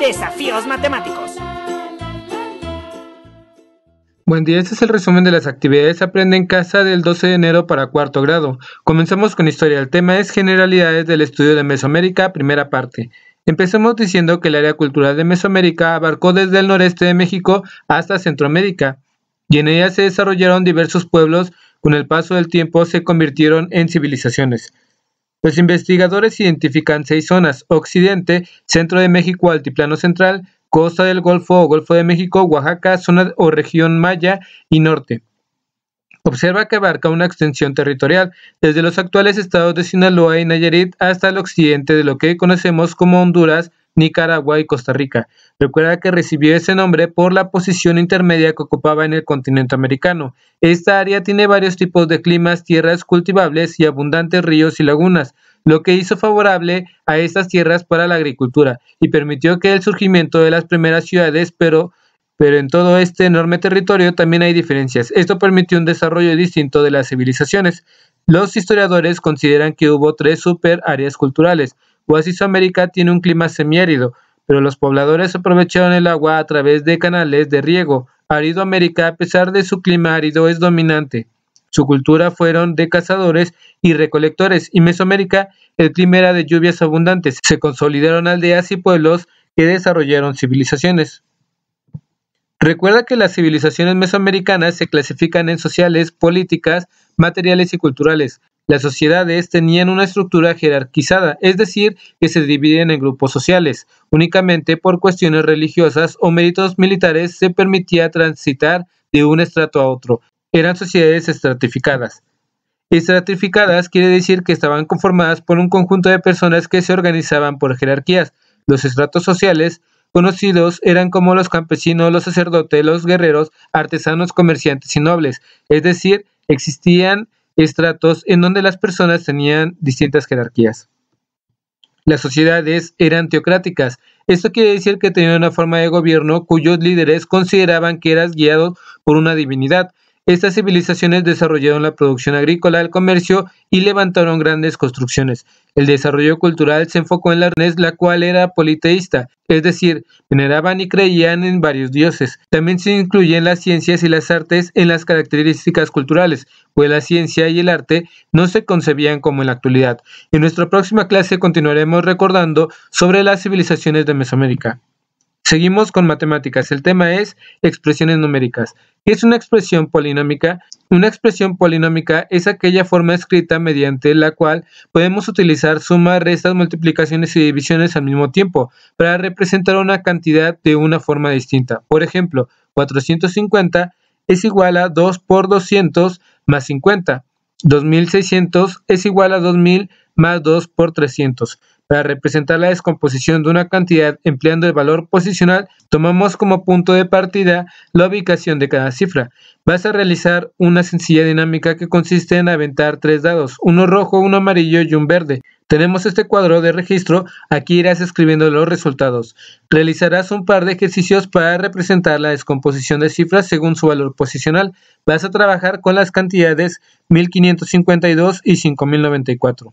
Desafíos matemáticos. Buen día, este es el resumen de las actividades Aprende en Casa del 12 de enero para cuarto grado. Comenzamos con historia. El tema es Generalidades del Estudio de Mesoamérica, primera parte. Empezamos diciendo que el área cultural de Mesoamérica abarcó desde el noreste de México hasta Centroamérica, y en ella se desarrollaron diversos pueblos, con el paso del tiempo se convirtieron en civilizaciones. Los investigadores identifican seis zonas: Occidente, Centro de México, Altiplano Central, Costa del Golfo o Golfo de México, Oaxaca, zona o región Maya y Norte. Observa que abarca una extensión territorial desde los actuales estados de Sinaloa y Nayarit hasta el occidente de lo que conocemos como Honduras, Nicaragua y Costa Rica. Recuerda que recibió ese nombre por la posición intermedia que ocupaba en el continente americano. Esta área tiene varios tipos de climas, tierras cultivables y abundantes ríos y lagunas, lo que hizo favorable a estas tierras para la agricultura y permitió que el surgimiento de las primeras ciudades, pero pero en todo este enorme territorio también hay diferencias. Esto permitió un desarrollo distinto de las civilizaciones. Los historiadores consideran que hubo tres super áreas culturales, Oasis América tiene un clima semiárido, pero los pobladores aprovecharon el agua a través de canales de riego. Árido América, a pesar de su clima árido, es dominante. Su cultura fueron de cazadores y recolectores, y Mesoamérica el clima era de lluvias abundantes. Se consolidaron aldeas y pueblos que desarrollaron civilizaciones. Recuerda que las civilizaciones mesoamericanas se clasifican en sociales, políticas, materiales y culturales. Las sociedades tenían una estructura jerarquizada, es decir, que se dividían en grupos sociales. Únicamente por cuestiones religiosas o méritos militares se permitía transitar de un estrato a otro. Eran sociedades estratificadas. Estratificadas quiere decir que estaban conformadas por un conjunto de personas que se organizaban por jerarquías. Los estratos sociales conocidos eran como los campesinos, los sacerdotes, los guerreros, artesanos, comerciantes y nobles. Es decir, existían estratos en donde las personas tenían distintas jerarquías. Las sociedades eran teocráticas. Esto quiere decir que tenían una forma de gobierno cuyos líderes consideraban que eras guiado por una divinidad estas civilizaciones desarrollaron la producción agrícola, el comercio y levantaron grandes construcciones. El desarrollo cultural se enfocó en la arnés, la cual era politeísta, es decir, veneraban y creían en varios dioses. También se incluyen las ciencias y las artes en las características culturales, pues la ciencia y el arte no se concebían como en la actualidad. En nuestra próxima clase continuaremos recordando sobre las civilizaciones de Mesoamérica. Seguimos con matemáticas. El tema es expresiones numéricas. ¿Qué es una expresión polinómica? Una expresión polinómica es aquella forma escrita mediante la cual podemos utilizar sumas, restas, multiplicaciones y divisiones al mismo tiempo para representar una cantidad de una forma distinta. Por ejemplo, 450 es igual a 2 por 200 más 50. 2600 es igual a 2000 más 2 por 300. Para representar la descomposición de una cantidad empleando el valor posicional, tomamos como punto de partida la ubicación de cada cifra. Vas a realizar una sencilla dinámica que consiste en aventar tres dados, uno rojo, uno amarillo y un verde. Tenemos este cuadro de registro, aquí irás escribiendo los resultados. Realizarás un par de ejercicios para representar la descomposición de cifras según su valor posicional. Vas a trabajar con las cantidades 1552 y 5094.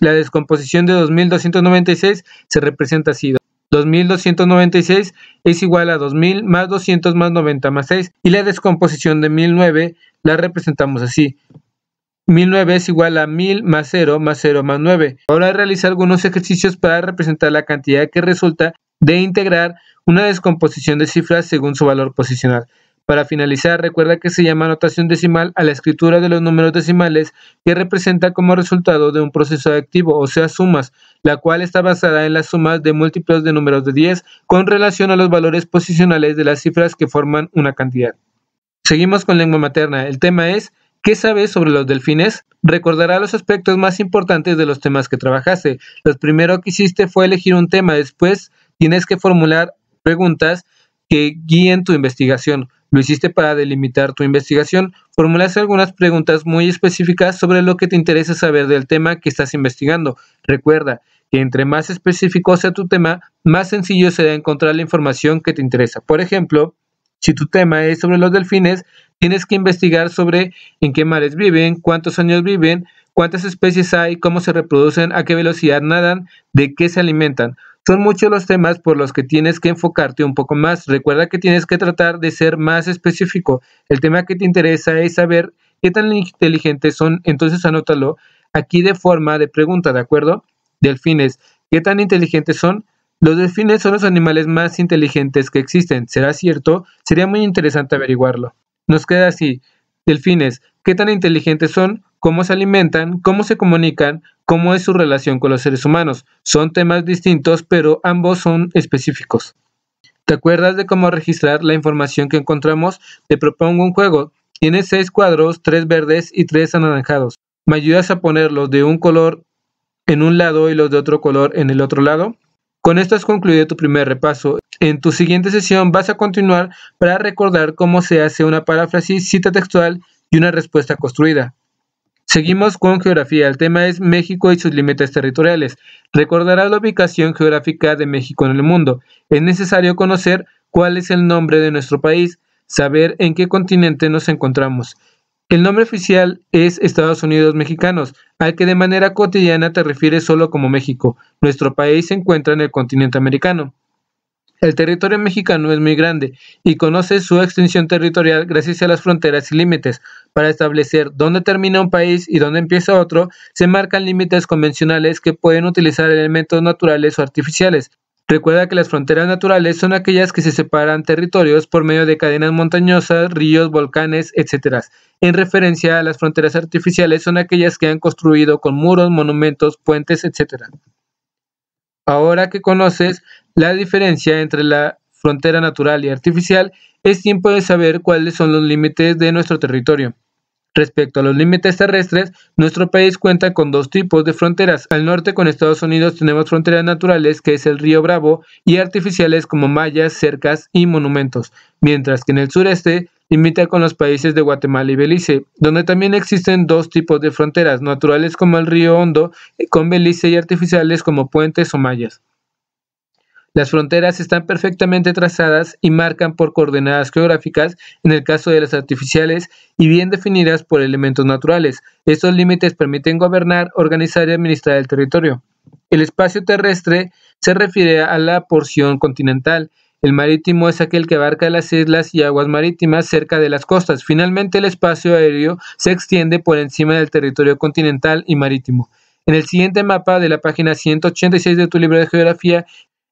La descomposición de 2296 se representa así. 2296 es igual a 2000 más 200 más 90 más 6 y la descomposición de 1009 la representamos así. 1009 es igual a 1000 más 0 más 0 más 9. Ahora realiza algunos ejercicios para representar la cantidad que resulta de integrar una descomposición de cifras según su valor posicional. Para finalizar, recuerda que se llama notación decimal a la escritura de los números decimales que representa como resultado de un proceso activo, o sea, sumas, la cual está basada en las sumas de múltiplos de números de 10 con relación a los valores posicionales de las cifras que forman una cantidad. Seguimos con lengua materna. El tema es ¿Qué sabes sobre los delfines? Recordará los aspectos más importantes de los temas que trabajaste. Lo primero que hiciste fue elegir un tema, después tienes que formular preguntas que guíen tu investigación. Lo hiciste para delimitar tu investigación. Formulaste algunas preguntas muy específicas sobre lo que te interesa saber del tema que estás investigando. Recuerda que entre más específico sea tu tema, más sencillo será encontrar la información que te interesa. Por ejemplo, si tu tema es sobre los delfines, tienes que investigar sobre en qué mares viven, cuántos años viven, cuántas especies hay, cómo se reproducen, a qué velocidad nadan, de qué se alimentan. Son muchos los temas por los que tienes que enfocarte un poco más. Recuerda que tienes que tratar de ser más específico. El tema que te interesa es saber qué tan inteligentes son, entonces anótalo aquí de forma de pregunta, ¿de acuerdo? Delfines, ¿qué tan inteligentes son? Los delfines son los animales más inteligentes que existen. ¿Será cierto? Sería muy interesante averiguarlo. Nos queda así. Delfines, ¿qué tan inteligentes son? ¿Cómo se alimentan? ¿Cómo se comunican? cómo es su relación con los seres humanos. Son temas distintos, pero ambos son específicos. ¿Te acuerdas de cómo registrar la información que encontramos? Te propongo un juego. Tienes seis cuadros, tres verdes y tres anaranjados. ¿Me ayudas a ponerlos de un color en un lado y los de otro color en el otro lado? Con esto has concluido tu primer repaso. En tu siguiente sesión vas a continuar para recordar cómo se hace una paráfrasis, cita textual y una respuesta construida. Seguimos con geografía. El tema es México y sus límites territoriales. Recordará la ubicación geográfica de México en el mundo. Es necesario conocer cuál es el nombre de nuestro país, saber en qué continente nos encontramos. El nombre oficial es Estados Unidos Mexicanos, al que de manera cotidiana te refieres solo como México. Nuestro país se encuentra en el continente americano. El territorio mexicano es muy grande y conoce su extensión territorial gracias a las fronteras y límites. Para establecer dónde termina un país y dónde empieza otro, se marcan límites convencionales que pueden utilizar elementos naturales o artificiales. Recuerda que las fronteras naturales son aquellas que se separan territorios por medio de cadenas montañosas, ríos, volcanes, etc. En referencia a las fronteras artificiales son aquellas que han construido con muros, monumentos, puentes, etc. Ahora que conoces la diferencia entre la frontera natural y artificial, es tiempo de saber cuáles son los límites de nuestro territorio. Respecto a los límites terrestres, nuestro país cuenta con dos tipos de fronteras. Al norte con Estados Unidos tenemos fronteras naturales, que es el río Bravo, y artificiales como mallas, cercas y monumentos, mientras que en el sureste Limita con los países de Guatemala y Belice, donde también existen dos tipos de fronteras, naturales como el río Hondo eh, con Belice y artificiales como puentes o mallas. Las fronteras están perfectamente trazadas y marcan por coordenadas geográficas en el caso de las artificiales y bien definidas por elementos naturales. Estos límites permiten gobernar, organizar y administrar el territorio. El espacio terrestre se refiere a la porción continental el marítimo es aquel que abarca las islas y aguas marítimas cerca de las costas. Finalmente, el espacio aéreo se extiende por encima del territorio continental y marítimo. En el siguiente mapa de la página 186 de tu libro de geografía,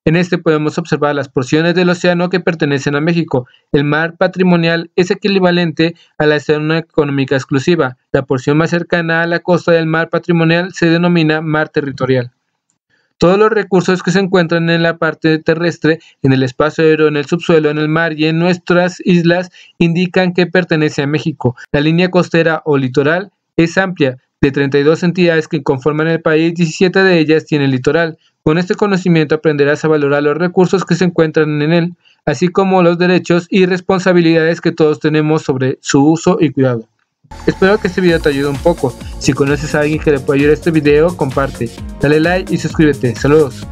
en este podemos observar las porciones del océano que pertenecen a México. El mar patrimonial es equivalente a la zona económica exclusiva. La porción más cercana a la costa del mar patrimonial se denomina mar territorial. Todos los recursos que se encuentran en la parte terrestre, en el espacio aéreo, en el subsuelo, en el mar y en nuestras islas indican que pertenece a México. La línea costera o litoral es amplia, de 32 entidades que conforman el país, 17 de ellas tienen litoral. Con este conocimiento aprenderás a valorar los recursos que se encuentran en él, así como los derechos y responsabilidades que todos tenemos sobre su uso y cuidado. Espero que este video te ayude un poco. Si conoces a alguien que le pueda ayudar este video, comparte. Dale like y suscríbete. Saludos.